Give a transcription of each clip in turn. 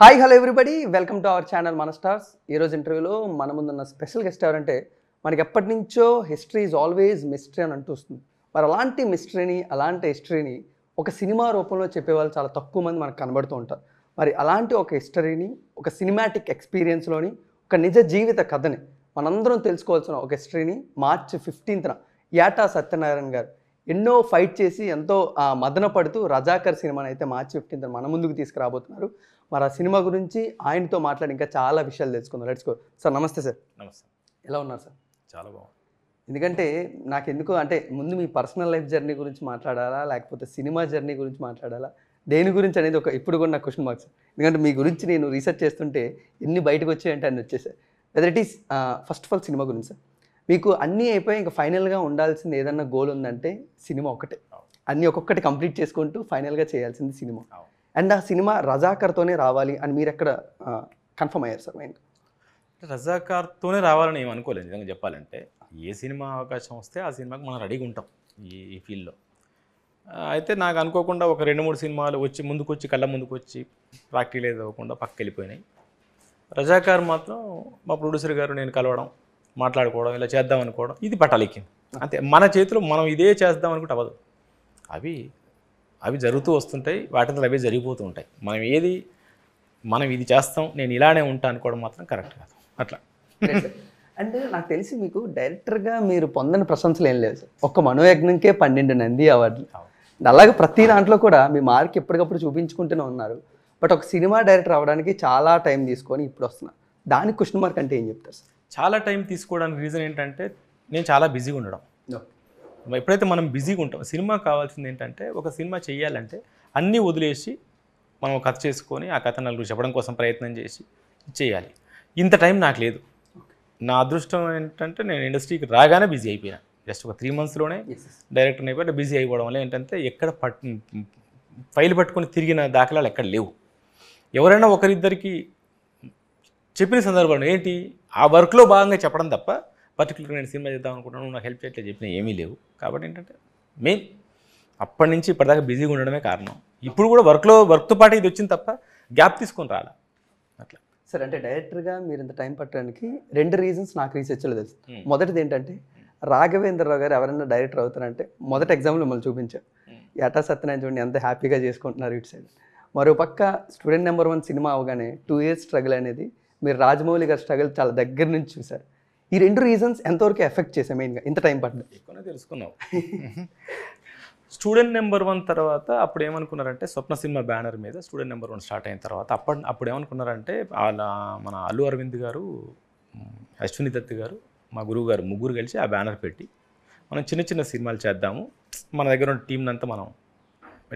Hi hello everybody welcome to our channel మన stars ఈరోజు ఇంటర్వ్యూలో మన ముందున్న స్పెషల్ గెస్ట్ ఎవరంటే మనకి ఎప్పటి నుంచో హిస్టరీ ఈజ్ ఆల్వేజ్ మిస్టరీ అని అంటూ వస్తుంది మరి అలాంటి మిస్టరీని అలాంటి హిస్టరీని ఒక సినిమా రూపంలో చెప్పేవాళ్ళు చాలా తక్కువ మంది మనకు కనబడుతూ ఉంటారు మరి అలాంటి ఒక హిస్టరీని ఒక సినిమాటిక్ ఎక్స్పీరియన్స్లోని ఒక నిజ జీవిత కథని మనందరం తెలుసుకోవాల్సిన ఒక హిస్టరీని మార్చ్ ఫిఫ్టీన్త్న యాటా సత్యనారాయణ గారు ఎన్నో ఫైట్ చేసి ఎంతో మదన పడుతూ రజాకర్ సినిమాని అయితే మార్చి ఫిఫ్టీన్త్ మన ముందుకు తీసుకురాబోతున్నారు మరి ఆ సినిమా గురించి ఆయనతో మాట్లాడి ఇంకా చాలా విషయాలు తెలుసుకుందాం లెట్స్ గో సార్ నమస్తే సార్ నమస్తే ఎలా ఉన్నారు సార్ చాలా బాగుంది ఎందుకంటే నాకు ఎందుకు అంటే ముందు మీ పర్సనల్ లైఫ్ జర్నీ గురించి మాట్లాడాలా లేకపోతే సినిమా జర్నీ గురించి మాట్లాడాలా దేని గురించి అనేది ఒక ఇప్పుడు కూడా నాకు క్వశ్చన్ మార్క్స్ ఎందుకంటే మీ గురించి నేను రీసెర్చ్ చేస్తుంటే ఎన్ని బయటకు వచ్చాయంటే అని వచ్చేసారు whether it is first of all cinema గురించి సార్ మీకు అన్నీ అయిపోయి ఇంకా ఫైనల్గా ఉండాల్సింది ఏదన్నా గోల్ ఉందంటే సినిమా ఒకటే అన్నీ ఒక్కొక్కటి కంప్లీట్ చేసుకుంటూ ఫైనల్గా చేయాల్సింది సినిమా అండ్ ఆ సినిమా రజాకర్తోనే రావాలి అని మీరు ఎక్కడ కన్ఫర్మ్ అయ్యారు సార్ మైండ్ రజాకార్తోనే రావాలని ఏమనుకోలేదు అనుకోలేదు నిజంగా చెప్పాలంటే ఏ సినిమా అవకాశం వస్తే ఆ సినిమాకి మనం రెడీగా ఉంటాం ఈ ఈ ఫీల్డ్లో అయితే నాకు అనుకోకుండా ఒక రెండు మూడు సినిమాలు వచ్చి ముందుకు వచ్చి కళ్ళ ముందుకు వచ్చి ప్రాక్టీస్ అవ్వకుండా పక్క వెళ్ళిపోయినాయి రజాకార్ మాత్రం మా ప్రొడ్యూసర్ గారు నేను కలవడం మాట్లాడుకోవడం ఇలా చేద్దాం అనుకోవడం ఇది పట్టాలెక్కింది అంతే మన చేతిలో మనం ఇదే చేద్దాం అనుకుంటే అవ్వదు అవి అవి జరుగుతూ వస్తుంటాయి వాటితో అవే జరిగిపోతూ ఉంటాయి మనం ఏది మనం ఇది చేస్తాం నేను ఇలానే ఉంటా అనుకోవడం మాత్రం కరెక్ట్ కాదు అట్లా అంటే నాకు తెలిసి మీకు డైరెక్టర్గా మీరు పొందని ప్రశంసలు ఏం లేదు ఒక ఒక్క మనోయజ్ఞంకే పన్నెండు నంది అవార్డులు అలాగే ప్రతి దాంట్లో కూడా మీ మార్క్ ఎప్పటికప్పుడు చూపించుకుంటూనే ఉన్నారు బట్ ఒక సినిమా డైరెక్టర్ అవ్వడానికి చాలా టైం తీసుకొని ఇప్పుడు వస్తున్నారు దానికి క్వశ్చన్ మార్క్ అంటే ఏం చెప్తారు సార్ చాలా టైం తీసుకోవడానికి రీజన్ ఏంటంటే నేను చాలా బిజీగా ఉండడం ఎప్పుడైతే మనం బిజీగా ఉంటాం సినిమా కావాల్సింది ఏంటంటే ఒక సినిమా చేయాలంటే అన్నీ వదిలేసి మనం కథ చేసుకొని ఆ కథ నలుగురు చెప్పడం కోసం ప్రయత్నం చేసి చేయాలి ఇంత టైం నాకు లేదు నా అదృష్టం ఏంటంటే నేను ఇండస్ట్రీకి రాగానే బిజీ అయిపోయాను జస్ట్ ఒక త్రీ మంత్స్లోనే డైరెక్టర్ అయిపోయి బిజీ అయిపోవడం వల్ల ఏంటంటే ఎక్కడ పట్ ఫైల్ పట్టుకొని తిరిగిన దాఖలాలు ఎక్కడ లేవు ఎవరైనా ఒకరిద్దరికి చెప్పిన సందర్భంలో ఏంటి ఆ వర్క్లో భాగంగా చెప్పడం తప్ప పర్టికులర్గా నేను సినిమా చేద్దాం అనుకుంటున్నాను నాకు హెల్ప్ చేయట్లేదు చెప్పినా ఏమీ లేవు కాబట్టి ఏంటంటే మెయిన్ అప్పటి నుంచి ఇప్పటిదాకా బిజీగా ఉండడమే కారణం ఇప్పుడు కూడా వర్క్లో వర్క్తో పాటు ఇది వచ్చింది తప్ప గ్యాప్ తీసుకొని రాలా అట్లా సరే అంటే డైరెక్టర్గా మీరు ఇంత టైం పట్టడానికి రెండు రీజన్స్ నాకు రీసెర్చ్లో తెలుసు మొదటిది ఏంటంటే రాఘవేంద్రరావు గారు ఎవరైనా డైరెక్టర్ అవుతారంటే మొదటి ఎగ్జామ్లో మిమ్మల్ని చూపించారు ఏటా సత్యనారాయణ చూడండి ఎంత హ్యాపీగా చేసుకుంటున్నారు ఇటు సైడ్ మరోపక్క స్టూడెంట్ నెంబర్ వన్ సినిమా అవగానే టూ ఇయర్స్ స్ట్రగుల్ అనేది మీరు రాజమౌళి గారి స్ట్రగుల్ చాలా దగ్గర నుంచి చూసారు ఈ రెండు రీజన్స్ ఎంతవరకు ఎఫెక్ట్ చేసాయి మెయిన్గా ఇంత టైం పట్టింది ఎక్కువనే తెలుసుకున్నాం స్టూడెంట్ నెంబర్ వన్ తర్వాత అప్పుడు ఏమనుకున్నారంటే స్వప్న సినిమా బ్యానర్ మీద స్టూడెంట్ నెంబర్ వన్ స్టార్ట్ అయిన తర్వాత అప్పటి అప్పుడు ఏమనుకున్నారంటే వాళ్ళ మన అల్లు అరవింద్ గారు అశ్విని దత్ గారు మా గురువు గారు ముగ్గురు కలిసి ఆ బ్యానర్ పెట్టి మనం చిన్న చిన్న సినిమాలు చేద్దాము మన దగ్గర ఉన్న టీంనంతా అంతా మనం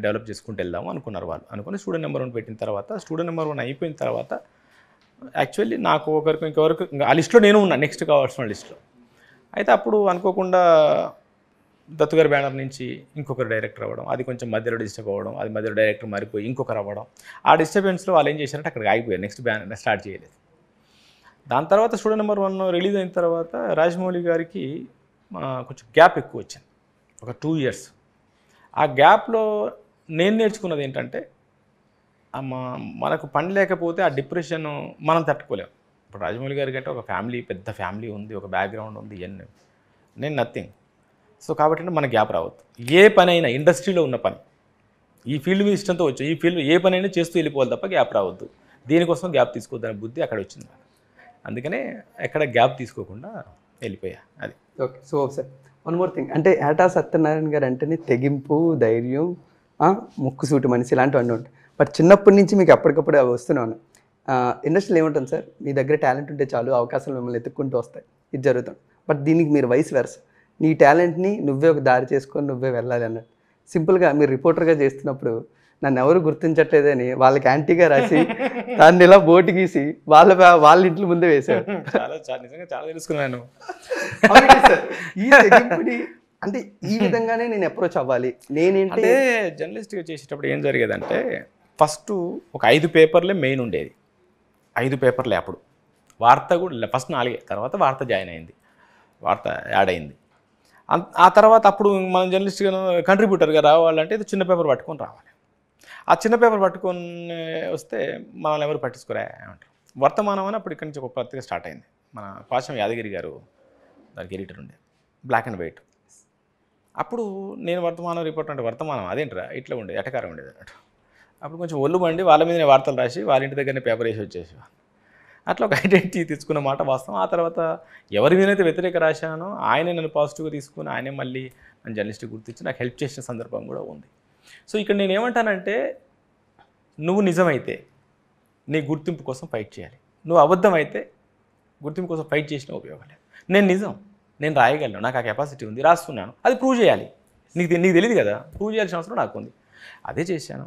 డెవలప్ చేసుకుంటూ వెళ్దాము అనుకున్నారు వాళ్ళు అనుకుని స్టూడెంట్ నెంబర్ వన్ పెట్టిన తర్వాత స్టూడెంట్ నెంబర్ వన్ అయిపోయిన తర్వాత యాక్చువల్లీ నాకు ఒకరికి ఇంకొకరికి ఆ లిస్ట్లో నేను ఉన్నా నెక్స్ట్ కావాల్సిన లిస్ట్లో అయితే అప్పుడు అనుకోకుండా దత్తుగారి బ్యానర్ నుంచి ఇంకొకరు డైరెక్టర్ అవ్వడం అది కొంచెం మధ్యలో డిస్టర్బ్ అవ్వడం అది మధ్యలో డైరెక్టర్ మారిపోయి ఇంకొకరు అవ్వడం ఆ డిస్టర్బెన్స్లో వాళ్ళు ఏం చేశారంటే అక్కడికి ఆగిపోయారు నెక్స్ట్ బ్యానర్ స్టార్ట్ చేయలేదు దాని తర్వాత స్టూడెంట్ నెంబర్ వన్ రిలీజ్ అయిన తర్వాత రాజమౌళి గారికి కొంచెం గ్యాప్ ఎక్కువ వచ్చింది ఒక టూ ఇయర్స్ ఆ గ్యాప్లో నేను నేర్చుకున్నది ఏంటంటే మనకు పని లేకపోతే ఆ డిప్రెషన్ మనం తట్టుకోలేము ఇప్పుడు రాజమౌళి గారికి అంటే ఒక ఫ్యామిలీ పెద్ద ఫ్యామిలీ ఉంది ఒక బ్యాక్గ్రౌండ్ ఉంది ఇవన్నీ నేను నథింగ్ సో కాబట్టి మన గ్యాప్ రావద్దు ఏ పనైనా ఇండస్ట్రీలో ఉన్న పని ఈ ఫీల్డ్ మీద ఇష్టంతో వచ్చు ఈ ఫీల్డ్ ఏ పనైనా చేస్తూ వెళ్ళిపోవాలి తప్ప గ్యాప్ రావద్దు దీనికోసం గ్యాప్ తీసుకోవద్దనే బుద్ధి అక్కడ వచ్చింది అందుకనే ఎక్కడ గ్యాప్ తీసుకోకుండా వెళ్ళిపోయా అది okay so sir one more thing అంటే ఏటా సత్యనారాయణ గారు అంటేనే తెగింపు ధైర్యం ముక్కుసూటి మనిషి ఇలాంటివన్నీ ఉంటాయి బట్ చిన్నప్పటి నుంచి మీకు ఎప్పటికప్పుడు అవి వస్తున్నాను ఇండస్ట్రీలో ఏముంటుంది సార్ మీ దగ్గర టాలెంట్ ఉంటే చాలు అవకాశాలు మిమ్మల్ని ఎత్తుక్కుంటూ వస్తాయి ఇది జరుగుతుంది బట్ దీనికి మీరు వయసు వెరస నీ టాలెంట్ని నువ్వే ఒక దారి చేసుకొని నువ్వే వెళ్ళాలి అన్నట్టు సింపుల్గా మీరు రిపోర్టర్గా చేస్తున్నప్పుడు నన్ను ఎవరు గుర్తించట్లేదని వాళ్ళకి యాంటీగా రాసి దాన్ని ఇలా బోటు గీసి వాళ్ళ వాళ్ళ ఇంట్లో ముందే వేశారు నిజంగా చాలా తెలుసుకున్నాను అంటే ఈ విధంగానే నేను అప్రోచ్ అవ్వాలి నేనేంటే జర్నలిస్ట్గా చేసేటప్పుడు ఏం జరిగేదంటే ఫస్ట్ ఒక ఐదు పేపర్లే మెయిన్ ఉండేది ఐదు పేపర్లే అప్పుడు వార్త కూడా ఫస్ట్ నాలుగే తర్వాత వార్త జాయిన్ అయింది వార్త యాడ్ అయింది ఆ తర్వాత అప్పుడు మనం జర్నలిస్ట్గా కంట్రిబ్యూటర్గా రావాలంటే ఇది చిన్న పేపర్ పట్టుకొని రావాలి ఆ చిన్న పేపర్ పట్టుకొని వస్తే మనల్ని ఎవరు పట్టించుకోరా అంటారు వర్తమానం అని అప్పుడు ఇక్కడి నుంచి ఒక పత్రిక స్టార్ట్ అయింది మన పాశం యాదగిరి గారు దానికి ఎడిటర్ ఉండే బ్లాక్ అండ్ వైట్ అప్పుడు నేను వర్తమానం రిపోర్ట్ అంటే వర్తమానం అదేంట్రా ఇట్లా ఉండేది ఎటకారం ఉండేది అన్నట్టు అప్పుడు కొంచెం ఒళ్ళు పండి వాళ్ళ మీదనే వార్తలు రాసి వాళ్ళ ఇంటి దగ్గరనే పేపర్ వేసి వచ్చేసి అట్లా ఒక ఐడెంటిటీ తెచ్చుకున్న మాట వాస్తవం ఆ తర్వాత ఎవరి మీదైతే వ్యతిరేక రాశానో ఆయనే నన్ను పాజిటివ్గా తీసుకుని ఆయనే మళ్ళీ నన్ను జర్నలిస్ట్ గుర్తించి నాకు హెల్ప్ చేసిన సందర్భం కూడా ఉంది సో ఇక్కడ నేను ఏమంటానంటే నువ్వు నిజమైతే నీ గుర్తింపు కోసం ఫైట్ చేయాలి నువ్వు అబద్ధమైతే గుర్తింపు కోసం ఫైట్ చేసిన ఉపయోగం లేదు నేను నిజం నేను రాయగలను నాకు ఆ కెపాసిటీ ఉంది రాస్తున్నాను అది ప్రూవ్ చేయాలి నీకు నీకు తెలియదు కదా ప్రూవ్ చేయాల్సిన అవసరం నాకు ఉంది అదే చేశాను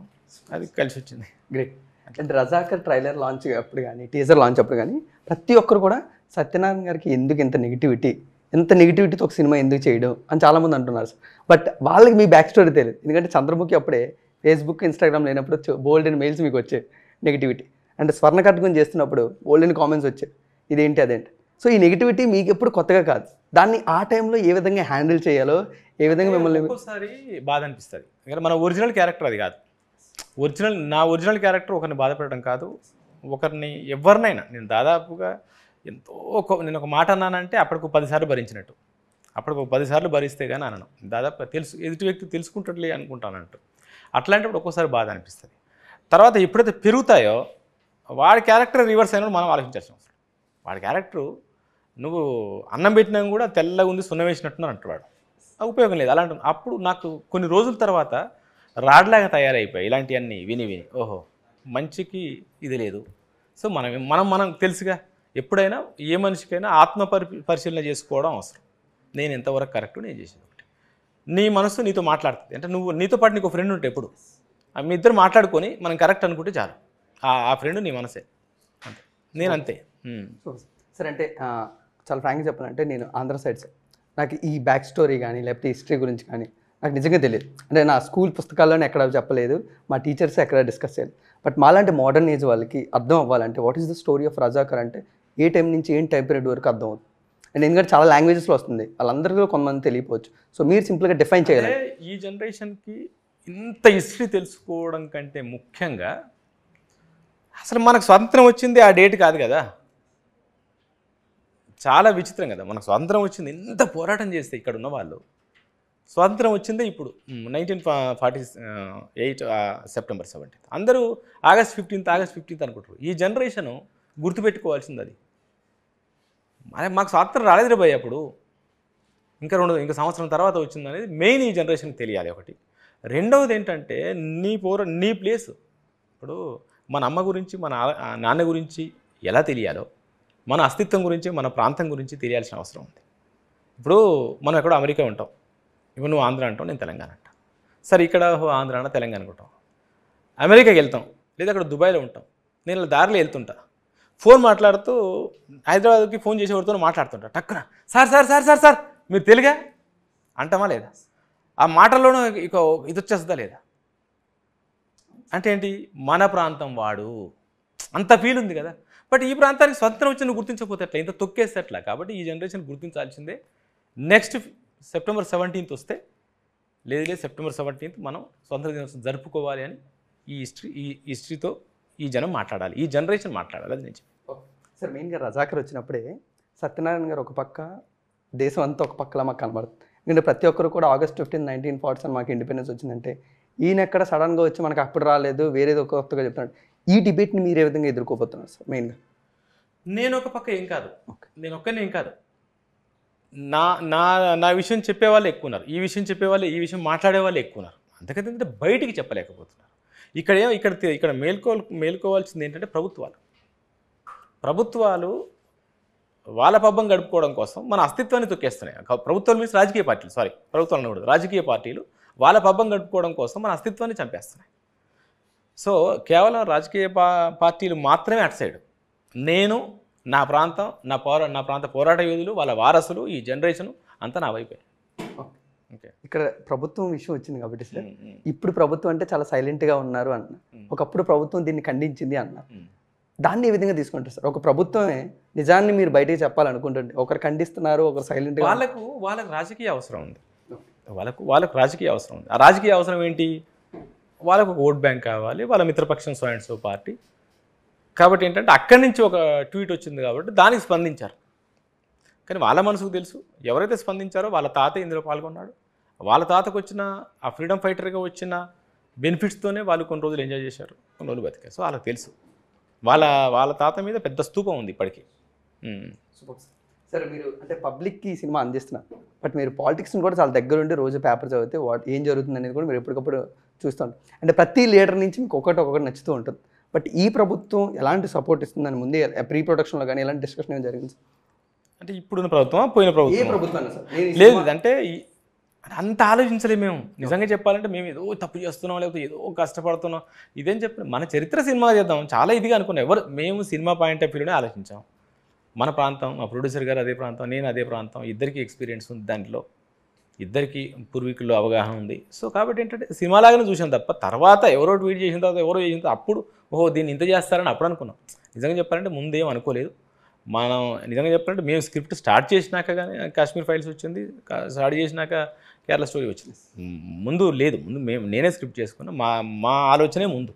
అది కలిసి వచ్చింది గ్రేట్ అంటే రజాకర్ ట్రైలర్ లాంచ్ అప్పుడు కానీ టీజర్ లాంచ్ అప్పుడు కానీ ప్రతి ఒక్కరు కూడా సత్యనారాయణ గారికి ఎందుకు ఇంత నెగిటివిటీ ఎంత నెగిటివిటీతో ఒక సినిమా ఎందుకు చేయడం అని చాలామంది అంటున్నారు సార్ బట్ వాళ్ళకి మీ బ్యాక్ స్టోరీ తెలియదు ఎందుకంటే చంద్రముఖి అప్పుడే ఫేస్బుక్ ఇన్స్టాగ్రామ్ లేనప్పుడు బోల్డ్ అండ్ మెయిల్స్ మీకు వచ్చాయి నెగిటివిటీ అంటే స్వర్ణ కట్టుకుని చేస్తున్నప్పుడు బోల్డ్ అండ్ కామెంట్స్ వచ్చాయి ఇదేంటి అదేంటి సో ఈ నెగిటివిటీ మీకు ఎప్పుడు కొత్తగా కాదు దాన్ని ఆ టైంలో ఏ విధంగా హ్యాండిల్ చేయాలో ఏ విధంగా మిమ్మల్ని ఒక్కోసారి బాధ అనిపిస్తుంది మన ఒరిజినల్ క్యారెక్టర్ అది కాదు ఒరిజినల్ నా ఒరిజినల్ క్యారెక్టర్ ఒకరిని బాధపెట్టడం కాదు ఒకరిని ఎవరినైనా నేను దాదాపుగా ఎంతో నేను ఒక మాట అన్నానంటే అప్పటికి పదిసార్లు భరించినట్టు అప్పటికి ఒక పదిసార్లు భరిస్తే కానీ అనను దాదాపు తెలుసు ఎదుటి వ్యక్తి తెలుసుకుంటట్లే అనుకుంటానంటూ అట్లాంటప్పుడు ఒక్కోసారి బాధ అనిపిస్తుంది తర్వాత ఎప్పుడైతే పెరుగుతాయో వాడి క్యారెక్టర్ రివర్స్ అయినప్పుడు మనం ఆలోచించాల్సిన అవసరం వాడి క్యారెక్టర్ నువ్వు అన్నం పెట్టినా కూడా తెల్లగా ఉంది సున్నం వేసినట్టున్నాను అంటున్నాడు ఉపయోగం లేదు అలాంటి అప్పుడు నాకు కొన్ని రోజుల తర్వాత రాడ్లాగా తయారైపోయాయి ఇలాంటివన్నీ విని విని ఓహో మంచికి ఇది లేదు సో మనం మనం మనం తెలుసుగా ఎప్పుడైనా ఏ మనిషికైనా ఆత్మ పరిశీలన చేసుకోవడం అవసరం నేను ఎంతవరకు కరెక్ట్ నేను చేసేది ఒకటి నీ మనసు నీతో మాట్లాడుతుంది అంటే నువ్వు నీతో పాటు నీకు ఫ్రెండ్ ఉంటే ఎప్పుడు మీ ఇద్దరు మాట్లాడుకొని మనం కరెక్ట్ అనుకుంటే చాలు ఆ ఫ్రెండ్ నీ మనసే అంతే నేను అంతే సరే అంటే చాలా ఫ్రాంక్గా చెప్పాలంటే నేను ఆంధ్ర సైడ్స్ నాకు ఈ బ్యాక్ స్టోరీ కానీ లేకపోతే హిస్టరీ గురించి కానీ నాకు నిజంగా తెలియదు అంటే నా స్కూల్ పుస్తకాల్లోనే ఎక్కడ చెప్పలేదు మా టీచర్స్ ఎక్కడ డిస్కస్ చేయలేదు బట్ మాలాంటి మోడర్న్ ఏజ్ వాళ్ళకి అర్థం అవ్వాలంటే what is the story of Razakar అంటే ఏ టైం నుంచి ఏం టైం పీరియడ్ వరకు అర్థం అవుతుంది అండ్ ఎందుకంటే చాలా లాంగ్వేజెస్లో వస్తుంది వాళ్ళందరికీ కొంతమంది తెలియపోవచ్చు సో మీరు సింపుల్గా డిఫైన్ చేయాలి ఈ జనరేషన్కి ఇంత హిస్టరీ తెలుసుకోవడం కంటే ముఖ్యంగా అసలు మనకు స్వాతంత్రం వచ్చింది ఆ డేట్ కాదు కదా చాలా విచిత్రం కదా మనకు స్వాతంత్రం వచ్చింది ఇంత పోరాటం చేస్తే ఇక్కడ ఉన్న వాళ్ళు స్వాతంత్రం వచ్చిందే ఇప్పుడు nineteen forty eight September seventeenth అందరూ ఆగస్ట్ ఫిఫ్టీన్త్ ఆగస్ట్ ఫిఫ్టీన్త్ అనుకుంటారు ఈ జనరేషను గుర్తుపెట్టుకోవాల్సింది అది అదే మాకు స్వాతంత్రం రాలేదు భయ్య అప్పుడు ఇంకా రెండు ఇంకా సంవత్సరం తర్వాత వచ్చింది అనేది మెయిన్ ఈ జనరేషన్కి తెలియాలి ఒకటి రెండవది ఏంటంటే నీ పోర నీ ప్లేస్ ఇప్పుడు మన అమ్మ గురించి మన నాన్న గురించి ఎలా తెలియాలో మన అస్తిత్వం గురించి మన ప్రాంతం గురించి తెలియాల్సిన అవసరం ఉంది ఇప్పుడు మనం ఎక్కడో అమెరికా ఉంటాం ఇప్పుడు నువ్వు ఆంధ్ర అంటావు నేను తెలంగాణ అంటా సరే ఇక్కడ ఆంధ్ర అన్న తెలంగాణ అనుకుంటాం అమెరికాకి వెళ్తాం లేదా అక్కడ దుబాయ్లో ఉంటాం నేను దారిలో వెళ్తుంటా ఫోన్ మాట్లాడుతూ హైదరాబాద్కి ఫోన్ చేసేవాడితో మాట్లాడుతుంటా టక్కున sir sir sir sir sir మీరు తెలుగా అంటామా లేదా ఆ మాటల్లోనూ ఇక ఇది వచ్చేస్తుందా లేదా అంటే ఏంటి మన ప్రాంతం వాడు అంత ఫీల్ ఉంది కదా బట్ ఈ ప్రాంతానికి స్వతంత్రం వచ్చి నువ్వు గుర్తించకపోతే అట్లా ఇంత తొక్కేస్తే అట్లా కాబట్టి ఈ జనరేషన్ గుర్తించాల్సిందే నెక్స్ట్ సెప్టెంబర్ సెవెంటీన్త్ వస్తే లేదు లేదు సెప్టెంబర్ సెవెంటీన్త్ మనం స్వతంత్ర దినోత్సవం జరుపుకోవాలి అని ఈ హిస్టరీ ఈ హిస్టరీతో ఈ జనం మాట్లాడాలి ఈ జనరేషన్ మాట్లాడాలి అది నేను సార్ మెయిన్గా రజాకర్ వచ్చినప్పుడే సత్యనారాయణ గారు ఒక పక్క దేశం అంతా ఒక పక్కలా మాకు కనబడుతుంది ఎందుకంటే ప్రతి ఒక్కరు కూడా August fifteen nineteen forty seven మాకు ఇండిపెండెన్స్ వచ్చిందంటే ఈయన ఎక్కడ సడన్గా వచ్చి మనకు అప్పుడు రాలేదు వేరేది ఒక కొత్తగా చెప్తున్నాడు ఈ డిబేట్ని మీరు ఏ విధంగా ఎదుర్కోబోతున్నారు సార్ మెయిన్గా నేను ఒక పక్క ఏం కాదు నేను ఒక్కనే ఏం కాదు నా నా నా విషయం వాళ్ళు ఎక్కువ ఉన్నారు ఈ విషయం చెప్పేవాళ్ళు ఈ విషయం మాట్లాడే వాళ్ళు ఎక్కువ ఉన్నారు అందుకని బయటికి చెప్పలేకపోతున్నారు ఇక్కడ ఏమో ఇక్కడ ఇక్కడ మేల్కో మేల్కోవాల్సింది ఏంటంటే ప్రభుత్వాలు ప్రభుత్వాలు వాళ్ళ పబ్బం గడుపుకోవడం కోసం మన అస్తిత్వాన్ని తొక్కేస్తున్నాయి ప్రభుత్వాలు మీన్స్ రాజకీయ పార్టీలు సారీ ప్రభుత్వాలు కూడా రాజకీయ పార్టీలు వాళ్ళ పబ్బం గడుపుకోవడం కోసం మన అస్తిత్వాన్ని చంపేస్తున్నాయి సో కేవలం రాజకీయ పార్టీలు మాత్రమే అటు సైడ్ నేను నా ప్రాంతం నా పోరా నా ప్రాంత పోరాట వీధులు వాళ్ళ వారసులు ఈ జనరేషన్ అంతా నా వైపే ఓకే ఇక్కడ ప్రభుత్వం విషయం వచ్చింది కాబట్టి సార్ ఇప్పుడు ప్రభుత్వం అంటే చాలా సైలెంట్గా ఉన్నారు అన్న ఒకప్పుడు ప్రభుత్వం దీన్ని ఖండించింది అన్న దాన్ని ఏ విధంగా తీసుకుంటారు సార్ ఒక ప్రభుత్వమే నిజాన్ని మీరు బయటకి చెప్పాలనుకుంటుంది ఒకరు ఖండిస్తున్నారు ఒకరు సైలెంట్ వాళ్ళకు వాళ్ళకు రాజకీయ అవసరం ఉంది వాళ్ళకు వాళ్ళకు రాజకీయ అవసరం ఉంది ఆ రాజకీయ అవసరం ఏంటి వాళ్ళకు ఓట్ బ్యాంక్ కావాలి వాళ్ళ మిత్రపక్షం సో సో పార్టీ కాబట్టి ఏంటంటే అక్కడి నుంచి ఒక ట్వీట్ వచ్చింది కాబట్టి దానికి స్పందించారు కానీ వాళ్ళ మనసుకు తెలుసు ఎవరైతే స్పందించారో వాళ్ళ తాత ఇందులో పాల్గొన్నాడు వాళ్ళ తాతకు వచ్చిన ఆ ఫ్రీడమ్ ఫైటర్గా వచ్చిన బెనిఫిట్స్తోనే వాళ్ళు కొన్ని రోజులు ఎంజాయ్ చేశారు కొన్ని రోజులు బతికారు సో వాళ్ళకి తెలుసు వాళ్ళ వాళ్ళ తాత మీద పెద్ద స్థూపం ఉంది ఇప్పటికీ సరే మీరు అంటే పబ్లిక్కి ఈ సినిమా అందిస్తున్నారు బట్ మీరు పాలిటిక్స్ని కూడా చాలా దగ్గరుండి రోజు పేపర్ చదివితే వాట్ ఏం జరుగుతుంది అనేది కూడా మీరు ఎప్పటికప్పుడు చూస్తూ అంటే ప్రతి లీడర్ నుంచి మీకు ఒకటి ఒకటి నచ్చుతూ ఉంటుంది బట్ ఈ ప్రభుత్వం ఎలాంటి సపోర్ట్ ఇస్తుందని ముందే ప్రీ ప్రొడక్షన్లో కానీ ఎలాంటి డిస్కషన్ ఏం జరిగింది అంటే ఇప్పుడున్న ప్రభుత్వం పోయిన ప్రభుత్వం ఏ ప్రభుత్వం సార్ లేదు అంటే అంత ఆలోచించలేము మేము నిజంగా చెప్పాలంటే మేము ఏదో తప్పు చేస్తున్నాం లేకపోతే ఏదో కష్టపడుతున్నాం ఇదేం చెప్పిన మన చరిత్ర సినిమా చేద్దాం చాలా ఇదిగా అనుకున్నాం ఎవరు మేము సినిమా పాయింట్ ఆఫ్ వ్యూనే ఆలోచించాం మన ప్రాంతం మా ప్రొడ్యూసర్ గారు అదే ప్రాంతం నేను అదే ప్రాంతం ఇద్దరికి ఎక్స్పీరియన్స్ ఉంది దాంట్లో ఇద్దరికి పూర్వీకుల్లో అవగాహన ఉంది సో కాబట్టి ఏంటంటే సినిమాలాగానే చూసాం తప్ప తర్వాత ఎవరో ట్వీట్ చేసిన తర్వాత ఎవరో చేసిన తర్వాత అప్పుడు ఓహో దీన్ని ఇంత చేస్తారని అప్పుడు అనుకున్నాం నిజంగా చెప్పాలంటే ముందేం అనుకోలేదు మనం నిజంగా చెప్పాలంటే మేము స్క్రిప్ట్ స్టార్ట్ చేసినాక కానీ కాశ్మీర్ ఫైల్స్ వచ్చింది స్టార్ట్ చేసినాక కేరళ స్టోరీ వచ్చింది ముందు లేదు ముందు మేము నేనే స్క్రిప్ట్ చేసుకున్నా మా మా ఆలోచనే ముందు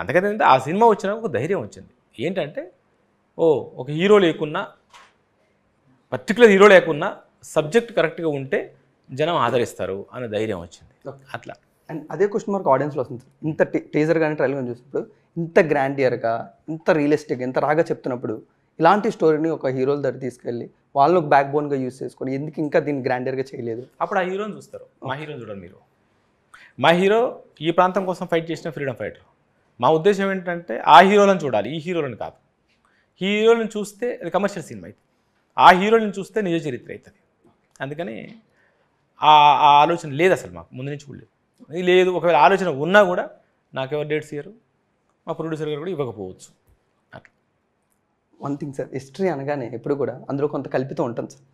అందుకని ఏంటంటే ఆ సినిమా వచ్చినాక ఒక ధైర్యం వచ్చింది ఏంటంటే ఓ ఒక హీరో లేకున్నా పర్టికులర్ హీరో లేకున్నా సబ్జెక్ట్ కరెక్ట్గా ఉంటే జనం ఆదరిస్తారు అనే ధైర్యం వచ్చింది అట్లా అండ్ అదే క్వశ్చన్ మార్క్ ఆడియన్స్లో వస్తుంది ఇంత టీజర్ కానీ ట్రైల్ కానీ చూసినప్పుడు ఇంత గ్రాండియర్గా ఇంత రియలిస్టిక్ ఇంత రాగా చెప్తున్నప్పుడు ఇలాంటి స్టోరీని ఒక హీరోల దగ్గర తీసుకెళ్ళి వాళ్ళు ఒక బ్యాక్ బోన్గా యూస్ చేసుకొని ఎందుకు ఇంకా దీన్ని గ్రాండియర్గా చేయలేదు అప్పుడు ఆ హీరోని చూస్తారు మా హీరోని చూడండి మీరు మా హీరో ఈ ప్రాంతం కోసం ఫైట్ చేసిన ఫ్రీడమ్ ఫైటర్ మా ఉద్దేశం ఏంటంటే ఆ హీరోలను చూడాలి ఈ హీరోలను కాదు హీరోలను చూస్తే అది కమర్షియల్ సినిమా అవుతుంది ఆ హీరోలను చూస్తే నిజ చరిత్ర అవుతుంది అందుకని ఆ ఆలోచన లేదు అసలు మాకు ముందు నుంచి కూడా లేదు లేదు ఒకవేళ ఆలోచన ఉన్నా కూడా నాకెవరు డేట్స్ ఇయ్యరు మా ప్రొడ్యూసర్ గారు కూడా ఇవ్వకపోవచ్చు వన్ థింగ్ సార్ హిస్టరీ అనగానే ఎప్పుడు కూడా అందులో కొంత కల్పితం ఉంటుంది సార్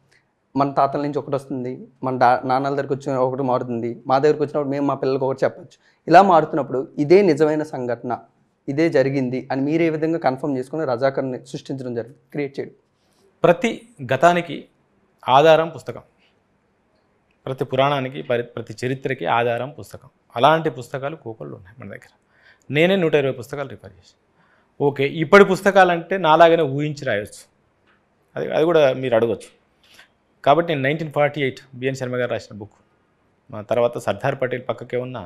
మన తాతల నుంచి ఒకటి వస్తుంది మన డా నాన్నల దగ్గరకు వచ్చిన ఒకటి మారుతుంది మా దగ్గరకు వచ్చినప్పుడు మేము మా పిల్లలకు ఒకటి చెప్పచ్చు ఇలా మారుతున్నప్పుడు ఇదే నిజమైన సంఘటన ఇదే జరిగింది అని మీరు ఏ విధంగా కన్ఫర్మ్ చేసుకుని రజాకర్ని సృష్టించడం జరిగింది క్రియేట్ చేయడం ప్రతి గతానికి ఆధారం పుస్తకం ప్రతి పురాణానికి ప్రతి చరిత్రకి ఆధారం పుస్తకం అలాంటి పుస్తకాలు కోకొల్లు ఉన్నాయి మన దగ్గర నేనే నూట ఇరవై పుస్తకాలు రిఫర్ చేసి ఓకే ఇప్పటి పుస్తకాలు అంటే నాలాగనే ఊహించి రాయొచ్చు అది అది కూడా మీరు అడగచ్చు కాబట్టి నేను nineteen forty eight BN Sharma garu రాసిన బుక్ తర్వాత సర్దార్ పటేల్ పక్కకే ఉన్న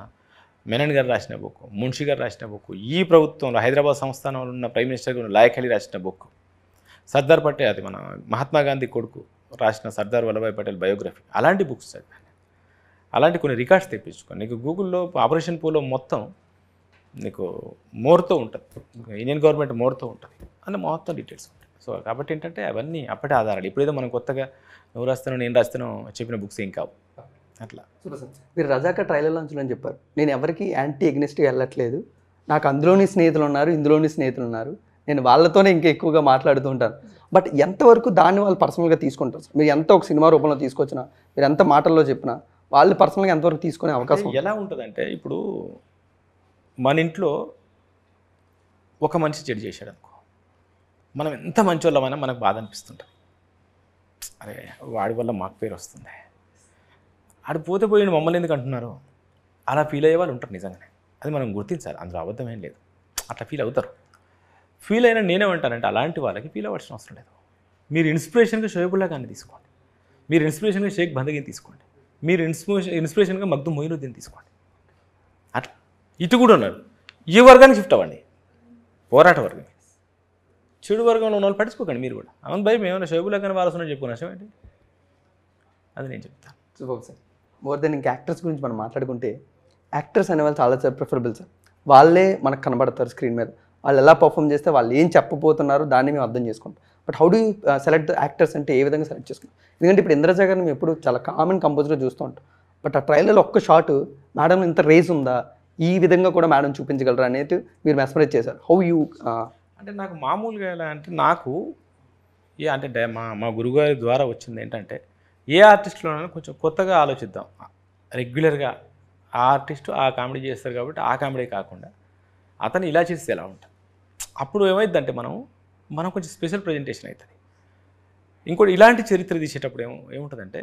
మెనన్ గారు రాసిన బుక్ మున్షి గారు రాసిన బుక్ ఈ ప్రభుత్వంలో హైదరాబాద్ సంస్థానంలో ఉన్న ప్రైమ్ మినిస్టర్ గారు లాయఖలి రాసిన బుక్ సర్దార్ పటేల్ అది మన మహాత్మా గాంధీ కొడుకు రాసిన సర్దార్ వల్లభాయ్ పటేల్ బయోగ్రఫీ అలాంటి బుక్స్ చదివాను అలాంటి కొన్ని రికార్డ్స్ తెప్పించుకోండి నీకు గూగుల్లో ఆపరేషన్ పూలో మొత్తం నీకు మోర్తో ఉంటుంది ఇండియన్ గవర్నమెంట్ మోర్తో ఉంటుంది అందులో మొత్తం డీటెయిల్స్ ఉంటాయి సో కాబట్టి ఏంటంటే అవన్నీ అప్పటి ఆధారాలు ఇప్పుడేదో మనం కొత్తగా నువ్వు రాస్తానో నేను రాస్తున్నావు చెప్పిన బుక్స్ ఏం కావు అట్లా మీరు రజాక ట్రైలర్ లాంచ్ అని చెప్పారు నేను ఎవరికి యాంటీ ఎగ్నెస్ట్గా వెళ్ళట్లేదు నాకు అందులోని స్నేహితులు ఉన్నారు ఇందులోని స్నేహితులు ఉన్నారు నేను వాళ్ళతోనే ఇంకా ఎక్కువగా మాట్లాడుతూ ఉంటాను బట్ ఎంతవరకు దాన్ని వాళ్ళు పర్సనల్గా తీసుకుంటారు మీరు ఎంత ఒక సినిమా రూపంలో తీసుకొచ్చినా మీరు ఎంత మాటల్లో చెప్పినా వాళ్ళు పర్సనల్గా ఎంతవరకు తీసుకునే అవకాశం ఎలా ఉంటుందంటే ఇప్పుడు మన ఇంట్లో ఒక మనిషి చెడు చేశాడు అనుకో మనం ఎంత మంచి వాళ్ళమైనా మనకు బాధ అనిపిస్తుంటుంది అరే వాడి వల్ల మాకు పేరు వస్తుంది ఆడు పోతే పోయి మమ్మల్ని ఎందుకు అంటున్నారు అలా ఫీల్ అయ్యే వాళ్ళు ఉంటారు నిజంగానే అది మనం గుర్తించాలి అందులో అబద్ధం ఏం లేదు అట్లా ఫీల్ అవుతారు ఫీల్ అయినా ఉంటానంటే అలాంటి వాళ్ళకి ఫీల్ అవ్వాల్సిన అవసరం లేదు మీరు ఇన్స్పిరేషన్గా షోయబుల్లా కానీ తీసుకోండి మీరు ఇన్స్పిరేషన్గా షేక్ బందగిని తీసుకోండి మీరు ఇన్స్పిరేషన్ ఇన్స్పిరేషన్గా మగ్దు మొయినుద్దీన్ తీసుకోండి అట్లా ఇటు కూడా ఉన్నారు ఈ వర్గానికి షిఫ్ట్ అవ్వండి పోరాట వర్గం చెడు వర్గంలో ఉన్న వాళ్ళు పట్టించుకోకండి మీరు కూడా అవును భయ మేమైనా షోయబుల్లా కానీ వారసున్నా చెప్పుకున్నా ఏంటి అది నేను చెప్తాను సూపర్ సార్ మోర్ దెన్ ఇంకా యాక్టర్స్ గురించి మనం మాట్లాడుకుంటే యాక్టర్స్ వాళ్ళు చాలా ప్రిఫరబుల్ సార్ వాళ్ళే మనకు కనబడతారు స్క్రీన్ మీద వాళ్ళు ఎలా పర్ఫామ్ చేస్తే వాళ్ళు ఏం చెప్పబోతున్నారు దాన్ని మేము అర్థం చేసుకుంటాం but how do select actors అంటే ఏ విధంగా సెలెక్ట్ చేసుకుంటాం ఎందుకంటే ఇప్పుడు ఇంద్రజ గారిని ఎప్పుడు చాలా కామన్ కంపోజర్గా చూస్తూ ఉంటాం బట్ ఆ ట్రైలర్లో ఒక్క షాట్ మేడం ఇంత రేజ్ ఉందా ఈ విధంగా కూడా మేడం చూపించగలరా అనేది మీరు మెస్మరేజ్ చేశారు హౌ యూ uh, అంటే నాకు మామూలుగా ఎలా అంటే నాకు ఏ అంటే మా మా గురుగారి ద్వారా వచ్చింది ఏంటంటే ఏ ఆర్టిస్ట్లోనైనా కొంచెం కొత్తగా ఆలోచిద్దాం రెగ్యులర్గా ఆ ఆర్టిస్టు ఆ కామెడీ చేస్తారు కాబట్టి ఆ కామెడీ కాకుండా అతను ఇలా చేస్తే ఎలా ఉంటుంది అప్పుడు ఏమైందంటే మనం మనం కొంచెం స్పెషల్ ప్రజెంటేషన్ అవుతుంది ఇంకోటి ఇలాంటి చరిత్ర తీసేటప్పుడు ఏమో ఏముంటుందంటే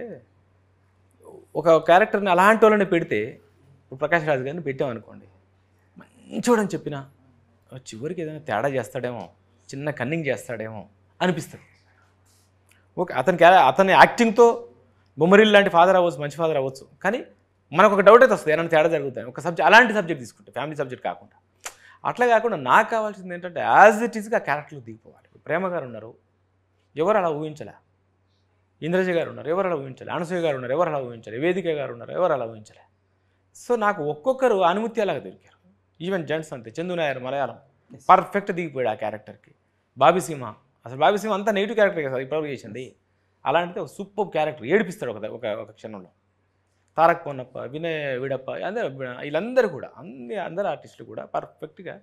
ఒక క్యారెక్టర్ని అలాంటి వాళ్ళని పెడితే ప్రకాష్ రాజ్ గారిని పెట్టామనుకోండి మంచోడని చెప్పిన చివరికి ఏదైనా తేడా చేస్తాడేమో చిన్న కన్నింగ్ చేస్తాడేమో అనిపిస్తుంది ఓకే అతనికి అతని యాక్టింగ్తో బొమ్మరిల్ లాంటి ఫాదర్ అవ్వచ్చు మంచి ఫాదర్ అవ్వచ్చు కానీ మనకు ఒక డౌట్ అయితే వస్తుంది ఏమైనా తేడా జరుగుతుంది ఒక సబ్జెక్ట్ అలాంటి సబ్జెక్ట్ తీసుకుంటే ఫ్యామిలీ సబ్జెక్ట్ కాకుండా అట్లా కాకుండా నాకు కావాల్సింది ఏంటంటే యాజ్ ఇట్ ఈజ్గా క్యారెక్టర్లు దిగిపోవాలి ప్రేమ గారు ఉన్నారు ఎవరు అలా ఊహించలే ఇంద్రజ గారు ఉన్నారు ఎవరు అలా ఊహించలే అనసూయ గారు ఉన్నారు ఎవరు అలా ఊహించలే వేదిక గారు ఉన్నారు ఎవరు అలా ఊహించలే సో నాకు ఒక్కొక్కరు అనుమతి అలాగా దొరికారు ఈవెన్ జెంట్స్ అంతే చందు నాయర్ మలయాళం పర్ఫెక్ట్ దిగిపోయాడు ఆ క్యారెక్టర్కి బాబీసీమ అసలు బాబీసీమ అంతా నెగిటివ్ క్యారెక్టర్ కదా ఇప్పుడు చేసింది అలాంటిది ఒక సూపర్ క్యారెక్టర్ ఏడిపిస్తాడు ఒక ఒక క్షణంలో తారక్ కొనప్ప వినయ్ విడప్ప అందరూ వీళ్ళందరూ కూడా అన్ని అందరు ఆర్టిస్టులు కూడా పర్ఫెక్ట్గా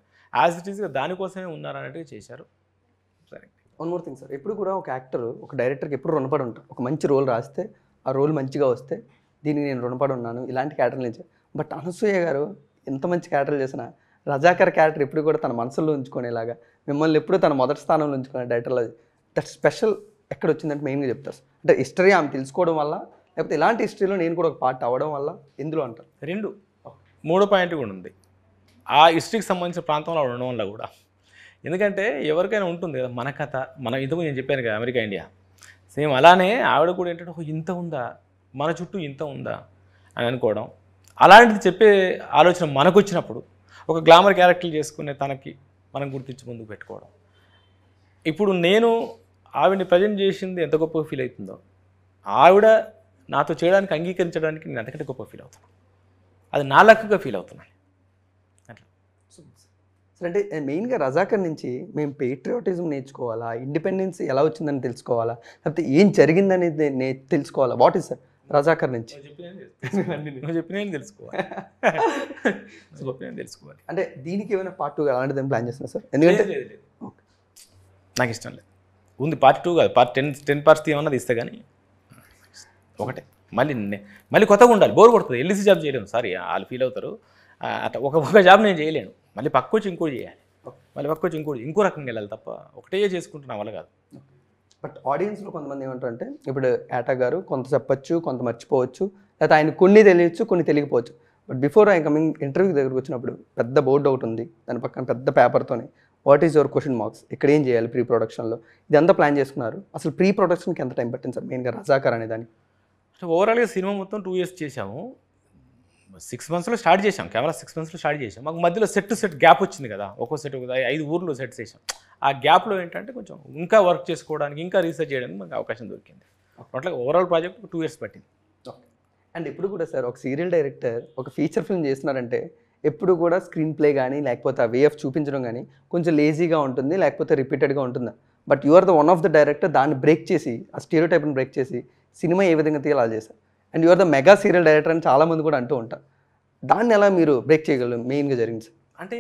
యాజ్ ఇట్ ఈస్గా దానికోసమే ఉన్నారు అన్నట్టుగా చేశారు సరే వన్ మోర్ థింగ్ సార్ ఎప్పుడు కూడా ఒక యాక్టర్ ఒక డైరెక్టర్కి ఎప్పుడు రుణపడి ఉంటారు ఒక మంచి రోల్ రాస్తే ఆ రోల్ మంచిగా వస్తే దీనికి నేను రుణపడి ఉన్నాను ఇలాంటి క్యారెక్టర్ నుంచి బట్ అనసూయ గారు ఎంత మంచి క్యారెక్టర్ చేసినా రజాకర్ క్యారెక్టర్ ఎప్పుడు కూడా తన మనసులో ఉంచుకునేలాగా మిమ్మల్ని ఎప్పుడు తన మొదటి స్థానంలో ఉంచుకునే డైరెక్టర్లో దట్ స్పెషల్ ఎక్కడ వచ్చిందంటే మెయిన్గా చెప్తారు అంటే హిస్టరీ ఆమె తెలుసుకోవడం వల్ల లేకపోతే ఇలాంటి హిస్టరీలో నేను కూడా ఒక పార్ట్ అవ్వడం వల్ల ఎందులో అంటారు రెండు మూడో పాయింట్ కూడా ఉంది ఆ హిస్టరీకి సంబంధించిన ప్రాంతంలో ఉండడం వల్ల కూడా ఎందుకంటే ఎవరికైనా ఉంటుంది కదా మన కథ మనం ఇంతకు నేను చెప్పాను కదా అమెరికా ఇండియా సేమ్ అలానే ఆవిడ కూడా ఏంటంటే ఒక ఇంత ఉందా మన చుట్టూ ఇంత ఉందా అని అనుకోవడం అలాంటిది చెప్పే ఆలోచన మనకు వచ్చినప్పుడు ఒక గ్లామర్ క్యారెక్టర్లు చేసుకునే తనకి మనం గుర్తించి ముందుకు పెట్టుకోవడం ఇప్పుడు నేను ఆవిడని ప్రజెంట్ చేసింది ఎంత గొప్పగా ఫీల్ అవుతుందో ఆవిడ నాతో చేయడానికి అంగీకరించడానికి నేను అంతకంటే గొప్ప ఫీల్ అవుతున్నాను అది నా లక్కగా ఫీల్ అవుతున్నాను అంటే మెయిన్గా రజాకర్ నుంచి మేము పేట్రియాటిజం నేర్చుకోవాలా ఇండిపెండెన్స్ ఎలా వచ్చిందని తెలుసుకోవాలా లేకపోతే ఏం జరిగిందనేది నే తెలుసుకోవాలా వాట్ ఈస్ రజాకర్ నుంచి తెలుసుకోవాలి తెలుసుకోవాలి అంటే దీనికి ఏమైనా పార్ట్ టూ అలాంటిది ప్లాన్ చేస్తున్నా సార్ ఎందుకంటే నాకు ఇష్టం లేదు ఉంది పార్ట్ టూ కాదు పార్ట్ టెన్ టెన్ పార్ట్స్ ఏమన్నా తీస్తే కానీ ఒకటే మళ్ళీ మళ్ళీ కొత్తగా ఉండాలి బోర్ కొడుతుంది ఎల్ఈసీ జాబ్ చేయలేము సారీ వాళ్ళు ఫీల్ అవుతారు అట్లా ఒక ఒక జాబ్ నేను చేయలేను మళ్ళీ పక్క వచ్చి ఇంకోటి చేయాలి మళ్ళీ పక్క వచ్చి ఇంకోటి ఇంకో రకంగా వెళ్ళాలి తప్ప ఒకటే చేసుకుంటున్నా వల్ల కాదు బట్ ఆడియన్స్లో కొంతమంది ఏమంటారు అంటే ఇప్పుడు ఏటా గారు కొంత చెప్పొచ్చు కొంత మర్చిపోవచ్చు లేకపోతే ఆయన కొన్ని తెలియచ్చు కొన్ని తెలియకపోవచ్చు బట్ బిఫోర్ ఆయన కమింగ్ ఇంటర్వ్యూ దగ్గరకు వచ్చినప్పుడు పెద్ద బోర్డు ఒకటి ఉంది దాని పక్కన పెద్ద పేపర్తోనే what is your question marks ఇక్కడ ఏం చేయాలి ప్రీ ప్రొడక్షన్లో ఇదంతా ప్లాన్ చేసుకున్నారు అసలు ప్రీ ప్రొడక్షన్కి ఎంత టైం పట్టింది సార్ మెయిన్గా రజాకర్ అనే దానికి సో ఓవరాల్గా సినిమా మొత్తం టూ ఇయర్స్ చేశాము సిక్స్ మంత్స్లో స్టార్ట్ చేశాం కెమెరా సిక్స్ మంత్స్లో స్టార్ట్ చేసాం మాకు మధ్యలో సెట్ సెట్ గ్యాప్ వచ్చింది కదా ఒక్కో సెట్ ఐదు ఊర్లో సెట్ చేసాం ఆ గ్యాప్లో ఏంటంటే కొంచెం ఇంకా వర్క్ చేసుకోవడానికి ఇంకా రీసెర్చ్ చేయడానికి మాకు అవకాశం దొరికింది అట్లా ఓవరాల్ ప్రాజెక్ట్ టూ ఇయర్స్ పట్టింది అండ్ ఇప్పుడు కూడా సార్ ఒక సీరియల్ డైరెక్టర్ ఒక ఫీచర్ ఫిల్మ్ చేస్తున్నారంటే ఎప్పుడు కూడా స్క్రీన్ ప్లే కానీ లేకపోతే ఆ వే ఆఫ్ చూపించడం కానీ కొంచెం లేజీగా ఉంటుంది లేకపోతే రిపీటెడ్గా ఉంటుందా but you are the one of the director దాన్ని బ్రేక్ చేసి ఆ స్టీరియో టైప్ని బ్రేక్ చేసి సినిమా ఏ విధంగా తీయాలి చేశారు and you are the mega serial director అని చాలామంది కూడా అంటూ ఉంటారు దాన్ని ఎలా మీరు బ్రేక్ చేయగలరు మెయిన్గా జరిగింది అంటే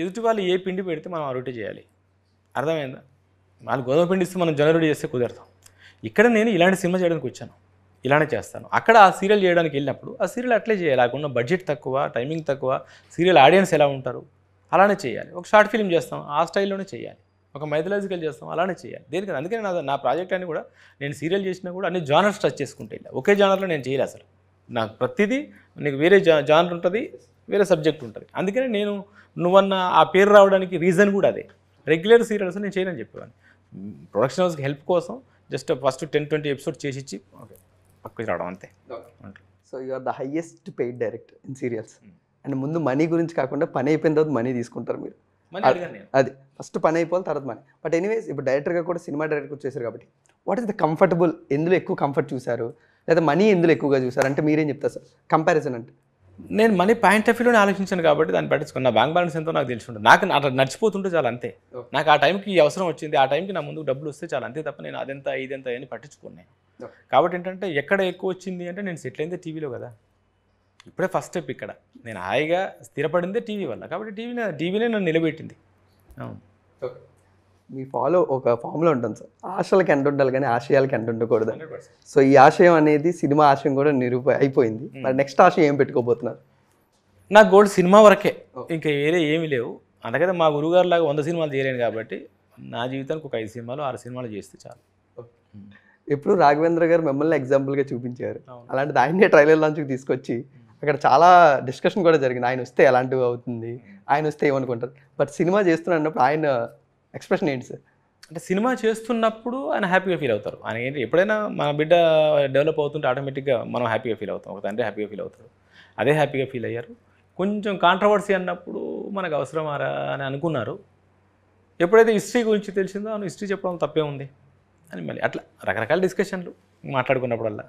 ఎదుటి వాళ్ళు ఏ పిండి పెడితే మనం ఆ రొట్టి చేయాలి అర్థమైందా వాళ్ళు గోధుమ పిండి ఇస్తే మనం జనరేట్ చేస్తే కుదరతాం ఇక్కడ నేను ఇలాంటి సినిమా చేయడానికి వచ్చాను ఇలానే చేస్తాను అక్కడ ఆ సీరియల్ చేయడానికి వెళ్ళినప్పుడు ఆ సీరియల్ అట్లే చేయాలి అక్కడ ఉన్న బడ్జెట్ తక్కువ టైమింగ్ తక్కువ సీరియల్ ఆడియన్స్ ఎలా ఉంటారు అలానే చేయాలి ఒక షార్ట్ ఫిల్మ్ చేస్తాం ఆ స్టైల్లోనే చేయాలి ఒక మైథలాజికల్ చేస్తాం అలానే చేయాలి దేనికి అందుకని నా నా ప్రాజెక్ట్ అని కూడా నేను సీరియల్ చేసినా కూడా అన్ని జానర్స్ టచ్ చేసుకుంటే ఒకే జానర్లో నేను చేయలే అసలు నాకు ప్రతిదీ నీకు వేరే జా జానర్ ఉంటుంది వేరే సబ్జెక్ట్ ఉంటుంది అందుకని నేను నువ్వన్న ఆ పేరు రావడానికి రీజన్ కూడా అదే రెగ్యులర్ సీరియల్స్ నేను చేయనని చెప్పేవాడిని ప్రొడక్షన్ హౌస్కి హెల్ప్ కోసం just first ten twenty episode ఇచ్చి ఓకే పక్కకి రావడం అంతే so you are are the highest paid director in serials and ముందు మనీ గురించి కాకుండా పని అయిపోయిన తర్వాత మనీ తీసుకుంటారు మీరు అది ఫస్ట్ పని అయిపోవాలి తర్వాత పని బట్ ఎనీవేస్ ఇప్పుడు డైరెక్టర్గా కూడా సినిమా డైరెక్టర్ వచ్చేసారు కాబట్టి వాట్ ఇస్ ద కంఫర్టబుల్ ఎందులో ఎక్కువ కంఫర్ట్ చూశారు లేదా మనీ ఎందులో ఎక్కువగా చూసారు అంటే మీరేం చెప్తారు సార్ కంపారిజన్ అంటే నేను మనీ పాయింట్ ఆఫ్ వ్యూలోనే ఆలోచించాను కాబట్టి దాన్ని పట్టించుకున్న బ్యాంక్ బ్యాలెన్స్ ఎంతో నాకు తెలిసి నాకు అట్లా నడిచిపోతుంటే చాలా అంతే నాకు ఆ టైంకి అవసరం వచ్చింది ఆ టైంకి నా ముందు డబ్బులు వస్తే చాలా అంతే తప్ప నేను అదెంత ఇదెంత అని పట్టించుకున్నాను కాబట్టి ఏంటంటే ఎక్కడ ఎక్కువ వచ్చింది అంటే నేను సెటిల్ అయిందే టీవీలో కదా ఇప్పుడే ఫస్ట్ స్టెప్ ఇక్కడ నేను హాయిగా స్థిరపడిందే టీవీ వల్ల కాబట్టి టీవీ టీవీనే నన్ను నిలబెట్టింది అవును మీ ఫాలో ఒక ఫామ్లో ఉంటుంది సార్ ఆశలకు ఎంత ఉండాలి కానీ ఆశయాలకు ఎంత ఉండకూడదు సో ఈ ఆశయం అనేది సినిమా ఆశయం కూడా నిరూప అయిపోయింది hmm. మరి నెక్స్ట్ ఆశయం ఏం పెట్టుకోబోతున్నారు నా గోల్డ్ సినిమా వరకే oh. ఇంకా వేరే ఏమి లేవు అందుకే మా గురుగారు లాగా వంద సినిమాలు చేయలేను కాబట్టి నా జీవితానికి ఒక ఐదు సినిమాలు ఆరు సినిమాలు చేస్తే చాలు ఎప్పుడు రాఘవేంద్ర గారు మిమ్మల్ని ఎగ్జాంపుల్గా చూపించారు అలాంటిది ఆయనే ట్రైలర్ లాంచ్కి తీసుకొచ్చి hmm. అక్కడ చాలా డిస్కషన్ కూడా జరిగింది ఆయన వస్తే ఎలాంటివి అవుతుంది ఆయన వస్తే ఏమనుకుంటారు బట్ సినిమా చేస్తున్నప్పుడు ఆయన ఎక్స్ప్రెషన్ ఏంటి సార్ అంటే సినిమా చేస్తున్నప్పుడు ఆయన హ్యాపీగా ఫీల్ అవుతారు ఆయన ఏంటి ఎప్పుడైనా మన బిడ్డ డెవలప్ అవుతుంటే ఆటోమేటిక్గా మనం హ్యాపీగా ఫీల్ అవుతాం ఒక తండ్రి హ్యాపీగా ఫీల్ అవుతారు అదే హ్యాపీగా ఫీల్ అయ్యారు కొంచెం కాంట్రవర్సీ అన్నప్పుడు మనకు అవసరమారా అని అనుకున్నారు ఎప్పుడైతే హిస్టరీ గురించి తెలిసిందో ఆయన హిస్టరీ చెప్పడం తప్పే ఉంది అని మళ్ళీ అట్లా రకరకాల డిస్కషన్లు మాట్లాడుకున్నప్పుడల్లా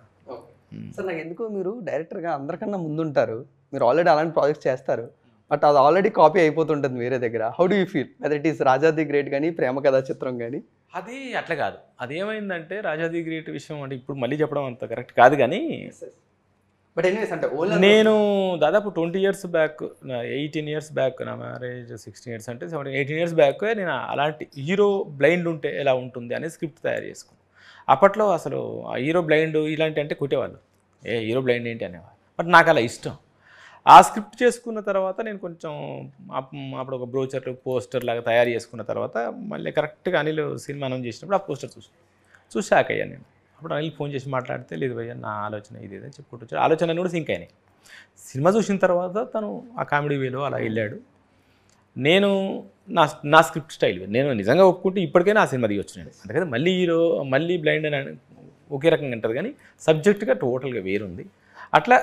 Hmm. సార్ నాకు ఎందుకు మీరు డైరెక్టర్గా అందరికన్నా ముందుంటారు మీరు ఆల్రెడీ అలాంటి ప్రాజెక్ట్స్ చేస్తారు బట్ అది ఆల్రెడీ కాపీ అయిపోతుంటుంది వేరే దగ్గర how do you feel other it is Raja the great కానీ ప్రేమ కథా చిత్రం కానీ అది అట్లా కాదు అదేమైందంటే ఏమైందంటే రాజాది గ్రేట్ విషయం అంటే ఇప్పుడు మళ్ళీ చెప్పడం అంత కరెక్ట్ కాదు కానీ బట్ ఎనీవేస్ అంటే నేను దాదాపు twenty years back eighteen years back నా మ్యారేజ్ సిక్స్టీన్ ఇయర్స్ అంటే సెవెంటీన్ ఎయిటీన్ ఇయర్స్ బ్యాక్ నేను అలాంటి హీరో బ్లైండ్ ఉంటే ఎలా ఉంటుంది అనే స్క్రిప్ట్ తయారు చేసుకున్నాను అప్పట్లో అసలు హీరో బ్లైండ్ ఇలాంటి అంటే కొట్టేవాళ్ళు ఏ హీరో బ్లైండ్ ఏంటి అనేవాళ్ళు బట్ నాకు అలా ఇష్టం ఆ స్క్రిప్ట్ చేసుకున్న తర్వాత నేను కొంచెం అప్పుడు ఒక బ్రోచర్లు పోస్టర్ లాగా తయారు చేసుకున్న తర్వాత మళ్ళీ కరెక్ట్గా అనిల్ సినిమా అనౌన్స్ చేసినప్పుడు ఆ పోస్టర్ చూసి చూశాక అయ్యా నేను అప్పుడు అనిల్ ఫోన్ చేసి మాట్లాడితే లేదు భయ్య నా ఆలోచన ఇది ఏదో చెప్పుకుంటూ ఆలోచన కూడా సింక్ అయినాయి సినిమా చూసిన తర్వాత తను ఆ కామెడీ వేలో అలా వెళ్ళాడు నేను నా నా స్క్రిప్ట్ స్టైల్ నేను నిజంగా ఒప్పుకుంటే ఇప్పటికైనా ఆ సినిమా దిగొచ్చు నేను అందుకని మళ్ళీ హీరో మళ్ళీ బ్లైండ్ అని ఒకే రకంగా ఉంటుంది కానీ సబ్జెక్ట్గా టోటల్గా వేరుంది అట్లా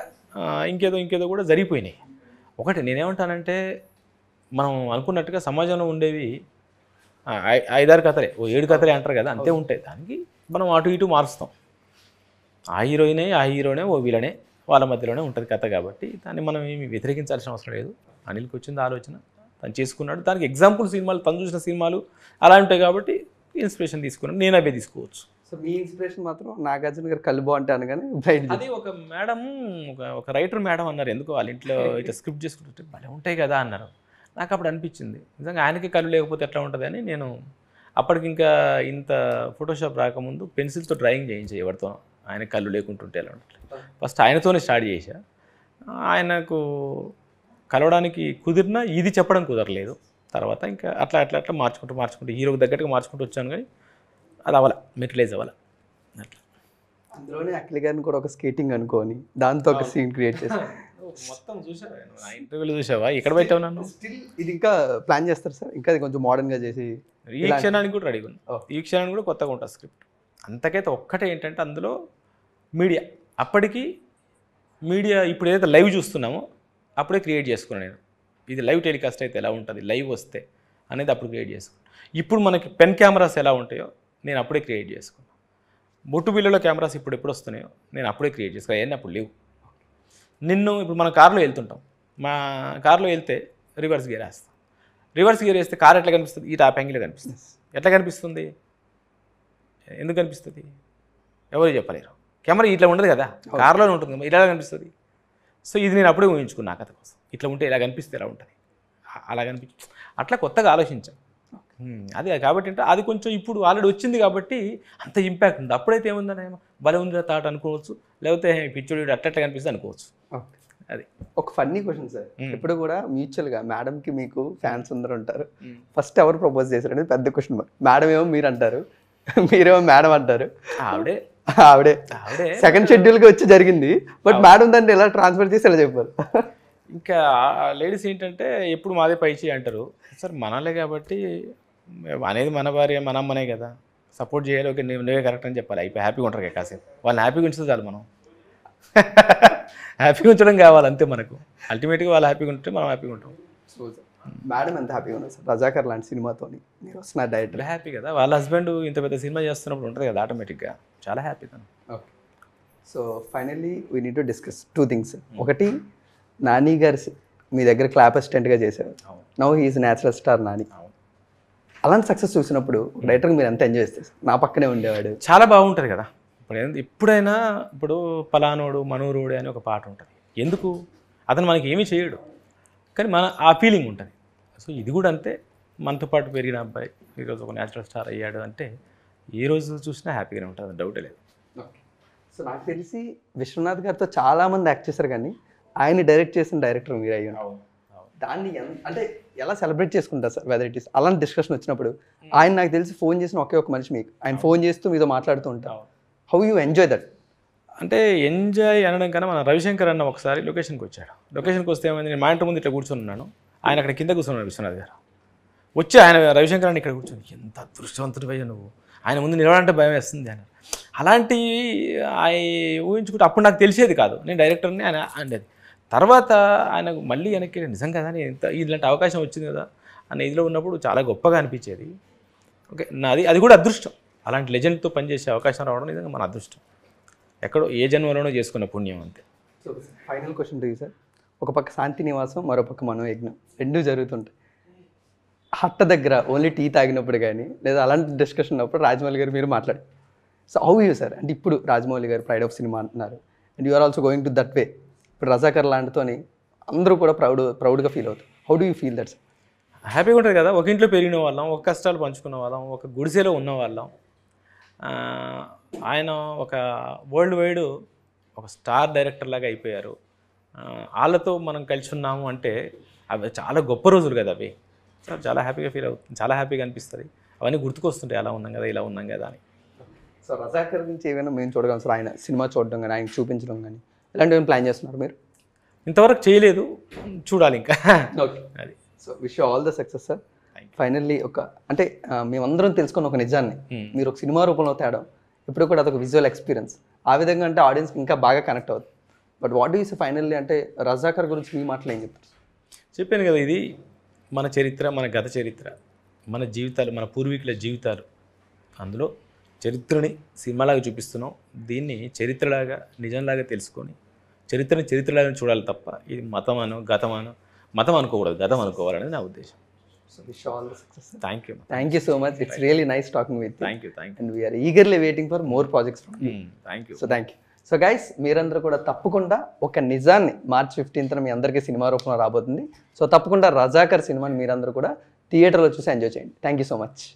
ఇంకేదో ఇంకేదో కూడా జరిగిపోయినాయి ఒకటి నేనేమంటానంటే మనం అనుకున్నట్టుగా సమాజంలో ఉండేవి ఐదారు కథలే ఓ ఏడు కథలే అంటారు కదా అంతే ఉంటాయి దానికి మనం అటు ఇటు మారుస్తాం ఆ హీరోయినే ఆ హీరోనే ఓ వీళ్ళనే వాళ్ళ మధ్యలోనే ఉంటుంది కథ కాబట్టి దాన్ని మనం ఏమి వ్యతిరేకించాల్సిన అవసరం లేదు అనిల్కి వచ్చింది ఆలోచన తను చేసుకున్నాడు దానికి ఎగ్జాంపుల్ సినిమాలు తను చూసిన సినిమాలు అలా ఉంటాయి కాబట్టి ఇన్స్పిరేషన్ తీసుకున్నాను నేను అవే తీసుకోవచ్చు సో మీ ఇన్స్పిరేషన్ మాత్రం నాగార్జున గారు కళ్ళు బాగుంటాను కానీ అది ఒక మేడం ఒక ఒక రైటర్ మేడం అన్నారు ఎందుకు వాళ్ళ ఇంట్లో ఇట్లా స్క్రిప్ట్ చేసుకుంటుంటే భలే ఉంటాయి కదా అన్నారు నాకు అప్పుడు అనిపించింది నిజంగా ఆయనకి కళ్ళు లేకపోతే ఎట్లా ఉంటుంది అని నేను అప్పటికి ఇంకా ఇంత ఫోటోషాప్ రాకముందు పెన్సిల్తో డ్రాయింగ్ చేయించే ఎవరితో ఆయన కళ్ళు లేకుంటుంటే ఎలా ఉంటుంది ఫస్ట్ ఆయనతోనే స్టార్ట్ చేశా ఆయనకు కలవడానికి కుదిరినా ఇది చెప్పడం కుదరలేదు తర్వాత ఇంకా అట్లా అట్లా అట్లా మార్చుకుంటూ మార్చుకుంటూ హీరోకి దగ్గరికి మార్చుకుంటూ వచ్చాను కానీ అది అవ్వాల మెటిలైజ్ అవ్వాలి అట్లా అందులోనే అఖిలి గారిని కూడా ఒక స్కేటింగ్ అనుకోని దాంతో ఒక సీన్ క్రియేట్ చేశాను మొత్తం చూసావా ఇంటర్వ్యూలు చూసావా ఇక్కడ పెట్టావు నన్ను ఇది ఇంకా ప్లాన్ చేస్తారు సార్ ఇంకా అది కొంచెం మోడర్న్గా చేసి ఈ క్షణానికి కూడా రెడీ ఉంది ఈ క్షణానికి కూడా కొత్తగా ఉంటుంది స్క్రిప్ట్ అంతకైతే ఒక్కటే ఏంటంటే అందులో మీడియా అప్పటికి మీడియా ఇప్పుడు ఏదైతే లైవ్ చూస్తున్నామో అప్పుడే క్రియేట్ చేసుకున్నాను నేను ఇది లైవ్ టెలికాస్ట్ అయితే ఎలా ఉంటుంది లైవ్ వస్తే అనేది అప్పుడు క్రియేట్ చేసుకున్నాను ఇప్పుడు మనకి పెన్ కెమెరాస్ ఎలా ఉంటాయో నేను అప్పుడే క్రియేట్ చేసుకున్నాను బొట్టు బిల్లులో కెమెరాస్ ఇప్పుడు ఎప్పుడు వస్తున్నాయో నేను అప్పుడే క్రియేట్ చేసుకున్నాను అవన్నీ అప్పుడు లేవు నిన్ను ఇప్పుడు మన కారులో వెళ్తుంటాం మా కారులో వెళ్తే రివర్స్ గేర్ వేస్తాం రివర్స్ గేర్ వేస్తే కార్ ఎట్లా కనిపిస్తుంది ఈ టాప్ యాంగిల్ కనిపిస్తుంది ఎట్లా కనిపిస్తుంది ఎందుకు కనిపిస్తుంది ఎవరు చెప్పలేరు కెమెరా ఇట్లా ఉండదు కదా కార్లోనే ఉంటుంది ఇట్లా కనిపిస్తుంది సో ఇది నేను అప్పుడే ఊహించుకున్నా కథ కోసం ఇట్లా ఉంటే ఇలా కనిపిస్తే ఇలా ఉంటుంది అలా కనిపి అట్లా కొత్తగా ఆలోచించాను అది కాబట్టి అంటే అది కొంచెం ఇప్పుడు ఆల్రెడీ వచ్చింది కాబట్టి అంత ఇంపాక్ట్ ఉంది అప్పుడైతే ఏముందని భలే ఉంది థాట్ అనుకోవచ్చు లేకపోతే పిచ్చోడు అట్ట కనిపిస్తే అనుకోవచ్చు అది ఒక ఫన్నీ క్వశ్చన్ సార్ ఇప్పుడు కూడా మ్యూచువల్గా మేడంకి మీకు ఫ్యాన్స్ అందరూ ఉంటారు ఫస్ట్ ఎవరు ప్రపోజ్ చేశారు అనేది పెద్ద క్వశ్చన్ మేడం ఏమో మీరు అంటారు మీరేమో మేడం అంటారు ఆవిడే ఆవిడే సెకండ్ uh, షెడ్యూల్ వచ్చి జరిగింది బట్ మేడం దాన్ని ఎలా ట్రాన్స్ఫర్ చేసి ఎలా చెప్పారు ఇంకా లేడీస్ ఏంటంటే ఎప్పుడు మాదే పైచి అంటారు సార్ మనలే కాబట్టి అనేది మన భార్య మన అమ్మనే కదా సపోర్ట్ చేయాలి ఒక నువ్వే కరెక్ట్ అని చెప్పాలి అయిపోయి హ్యాపీగా ఉంటారు కాసేపు వాళ్ళని హ్యాపీగా ఉంచితే చాలు మనం హ్యాపీగా ఉంచడం కావాలి అంతే మనకు అల్టిమేట్గా వాళ్ళు హ్యాపీగా ఉంటే మనం హ్యాపీగా ఉంటాం మేడం ఎంత హ్యాపీగా ఉన్నది సార్ రజాకర్ లాంటి సినిమాతోని మీరు వస్తున్న డైరెక్టర్ హ్యాపీ కదా వాళ్ళ హస్బెండ్ ఇంత పెద్ద సినిమా చేస్తున్నప్పుడు ఉంటుంది కదా ఆటోమేటిక్గా చాలా హ్యాపీ తను okay so finally we need to discuss two things ఒకటి నాని గారు మీ దగ్గర క్లాప్ అసిస్టెంట్గా చేశారు now he's natural star Nani అలాంటి సక్సెస్ చూసినప్పుడు డైరెక్టర్ hmm. మీరు ఎంత ఎంజాయ్ చేస్తారు నా పక్కనే ఉండేవాడు చాలా బాగుంటుంది కదా ఇప్పుడు ఎప్పుడైనా ఇప్పుడు పలానోడు మనోరుడు అని ఒక పాట ఉంటుంది ఎందుకు అతను మనకి ఏమీ చేయడు కానీ మన ఆ ఫీలింగ్ ఉంటుంది సో ఇది కూడా అంతే మనతో పాటు పెరిగిన అబ్బాయి ఈరోజు ఒక నేచురల్ స్టార్ అయ్యాడు అంటే ఏ రోజు చూసినా హ్యాపీగానే ఉంటుంది డౌట్ లేదు సో నాకు తెలిసి విశ్వనాథ్ గారితో చాలామంది యాక్ట్ చేశారు కానీ ఆయన డైరెక్ట్ చేసిన డైరెక్టర్ మీరు అయ్యి దాన్ని అంటే ఎలా సెలబ్రేట్ చేసుకుంటారు సార్ వెదర్ ఇట్ ఈస్ అలాంటి డిస్కషన్ వచ్చినప్పుడు ఆయన నాకు తెలిసి ఫోన్ చేసిన ఒకే ఒక మనిషి మీకు ఆయన ఫోన్ చేస్తూ మీతో మాట్లాడుతూ ఉంటాం హౌ యూ ఎంజాయ్ దట్ అంటే ఎంజాయ్ అనడం కన్నా మన రవిశంకర్ అన్న ఒకసారి లొకేషన్కి వచ్చాడు లొకేషన్కి వస్తే ఏమైంది నేను మా ఇంటి ముందు ఇట్లా కూర్చొని ఉన్నాను ఆయన అక్కడ కింద కూర్చున్నాడు విశ్వనాథ్ గారు వచ్చి ఆయన రవిశంకర్ అని ఇక్కడ కూర్చొని ఎంత అదృష్టవంతుడివయ్యా నువ్వు ఆయన ముందు నిలవాలంటే భయం వేస్తుంది ఆయన అలాంటివి ఆయన ఊహించుకుంటే అప్పుడు నాకు తెలిసేది కాదు నేను డైరెక్టర్ని ఆయన అండేది తర్వాత ఆయనకు మళ్ళీ వెనక్కి నిజం కదా నేను ఇంత ఇలాంటి అవకాశం వచ్చింది కదా అన్న ఇదిలో ఉన్నప్పుడు చాలా గొప్పగా అనిపించేది ఓకే నాది అది కూడా అదృష్టం అలాంటి లెజెండ్తో పనిచేసే అవకాశం రావడం నిజంగా మన అదృష్టం ఎక్కడో ఏ జన్మలోనో చేసుకున్న పుణ్యం అంతే ఫైనల్ క్వశ్చన్ సార్ ఒక పక్క శాంతి నివాసం మరోపక్క మనోయజ్ఞం రెండూ జరుగుతుంటాయి హట్ట దగ్గర ఓన్లీ టీ తాగినప్పుడు కానీ లేదా అలాంటి డిస్కషన్ ఉన్నప్పుడు రాజమౌళి గారు మీరు మాట్లాడు సో హౌ యూ సార్ అంటే ఇప్పుడు Rajamouli garu pride of cinema అంటున్నారు and you are also going to that way ఇప్పుడు రజాకర్ లాంటితోని అందరూ కూడా ప్రౌడ్ ప్రౌడ్గా ఫీల్ అవుతారు how do you feel that sir హ్యాపీగా ఉంటుంది కదా ఒక ఇంట్లో పెరిగిన వాళ్ళం ఒక కష్టాలు పంచుకున్న వాళ్ళం ఒక గుడిసెలో ఉన్న వాళ్ళం ఆయన ఒక వరల్డ్ వైడ్ ఒక స్టార్ డైరెక్టర్ లాగా అయిపోయారు వాళ్ళతో మనం కలిసి ఉన్నాము అంటే అవి చాలా గొప్ప రోజులు కదా అవి చాలా హ్యాపీగా ఫీల్ అవుతుంది చాలా హ్యాపీగా అనిపిస్తుంది అవన్నీ గుర్తుకొస్తుంటాయి అలా ఉన్నాం కదా ఇలా ఉన్నాం కదా అని సో రజాకర్ నుంచి ఏమైనా మేము చూడగలం సార్ ఆయన సినిమా చూడడం కానీ ఆయన చూపించడం కానీ ఇలాంటివి ప్లాన్ చేస్తున్నారు మీరు ఇంతవరకు చేయలేదు చూడాలి ఇంకా ఓకే అది so wish all the success sir finally ఒక అంటే మేమందరం తెలుసుకున్న ఒక నిజాన్ని hmm. మీరు ఒక సినిమా రూపంలో తేడం ఇప్పుడు కూడా అదొక విజువల్ ఎక్స్పీరియన్స్ ఆ విధంగా అంటే ఆడియన్స్కి ఇంకా బాగా కనెక్ట్ అవుతుంది బట్ వాట్ ఈస్ ఫైనల్లీ అంటే రజాకర్ గురించి మీ మాటలు ఏం చెప్తారు చెప్పాను కదా ఇది మన చరిత్ర మన గత చరిత్ర మన జీవితాలు మన పూర్వీకుల జీవితాలు అందులో చరిత్రని సినిమాలాగా చూపిస్తున్నాం దీన్ని చరిత్రలాగా నిజంలాగా తెలుసుకొని చరిత్రని చరిత్రలాగా చూడాలి తప్ప ఇది మతం అనో మతం అనుకోకూడదు గతం అనుకోవాలనేది నా ఉద్దేశం thank you thank you so much it's really nice talking with thank you thank you and we are eagerly waiting for more projects thank you so thank you so guys మీరందరూ కూడా తప్పకుండా ఒక నిజాన్ని మార్చ్ ఫిఫ్టీన్త్న మీ అందరికీ సినిమా రూపంలో రాబోతుంది so తప్పకుండా రజాకర్ సినిమాని మీరందరూ కూడా థియేటర్లో చూసి ఎంజాయ్ చేయండి థ్యాంక్ యూ సో మచ్